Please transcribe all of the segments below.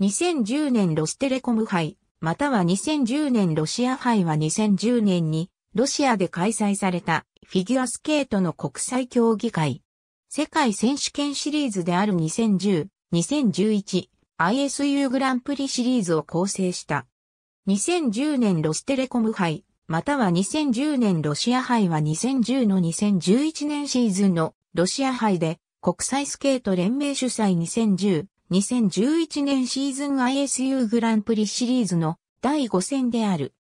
2010年ロステレコム杯、または2010年ロシア杯は2010年にロシアで開催されたフィギュアスケートの国際競技会。世界選手権シリーズである2010、2011、ISU グランプリシリーズを構成した。2010年ロステレコム杯、または2010年ロシア杯は2010の2011年シーズンのロシア杯で国際スケート連盟主催2010、2011年シーズン ISU グランプリシリーズの第5戦である。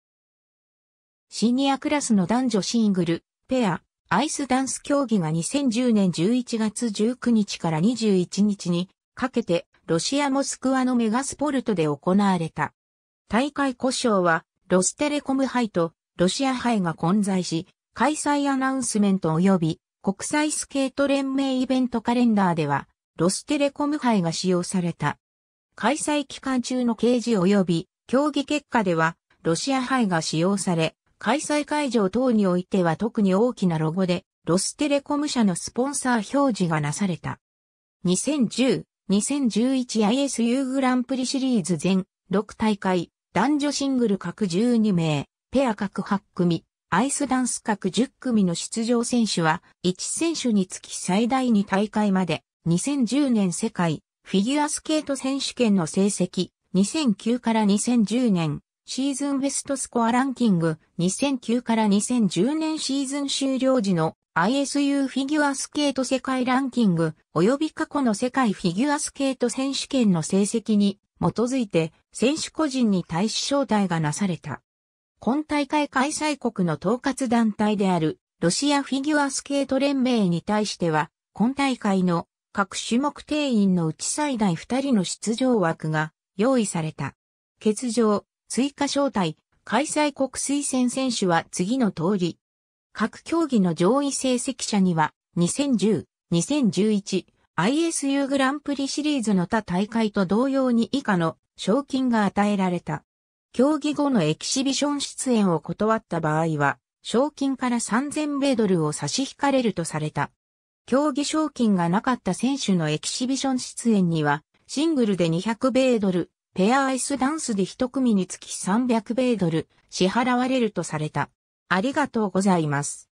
シニアクラスの男女シングル、ペア、アイスダンス競技が2010年11月19日から21日にかけてロシアモスクワのメガスポルトで行われた。大会故障はロステレコム杯とロシア杯が混在し、開催アナウンスメント及び国際スケート連盟イベントカレンダーではロステレコム杯が使用された。開催期間中の掲示及び競技結果ではロシア杯が使用され、開催会場等においては特に大きなロゴでロステレコム社のスポンサー表示がなされた。2010、2011ISU グランプリシリーズ全6大会、男女シングル各12名、ペア各8組、アイスダンス各10組の出場選手は、1選手につき最大2大会まで2010年世界フィギュアスケート選手権の成績、2009から2010年シーズンベストスコアランキング、2009から2010年シーズン終了時の ISU フィギュアスケート世界ランキング、及び過去の世界フィギュアスケート選手権の成績に基づいて選手個人に対し招待がなされた。今大会開催国の統括団体であるロシアフィギュアスケート連盟に対しては、今大会の各種目定員のうち最大2人の出場枠が用意された。欠場、追加招待、開催国推薦選手は次の通り。各競技の上位成績者には、2010、2011、ISU グランプリシリーズの他大会と同様に以下の賞金が与えられた。競技後のエキシビション出演を断った場合は、賞金から3000米ドルを差し引かれるとされた。競技賞金がなかった選手のエキシビション出演には、シングルで200米ドル、ペアアイスダンスで一組につき300米ドル支払われるとされた。ありがとうございます。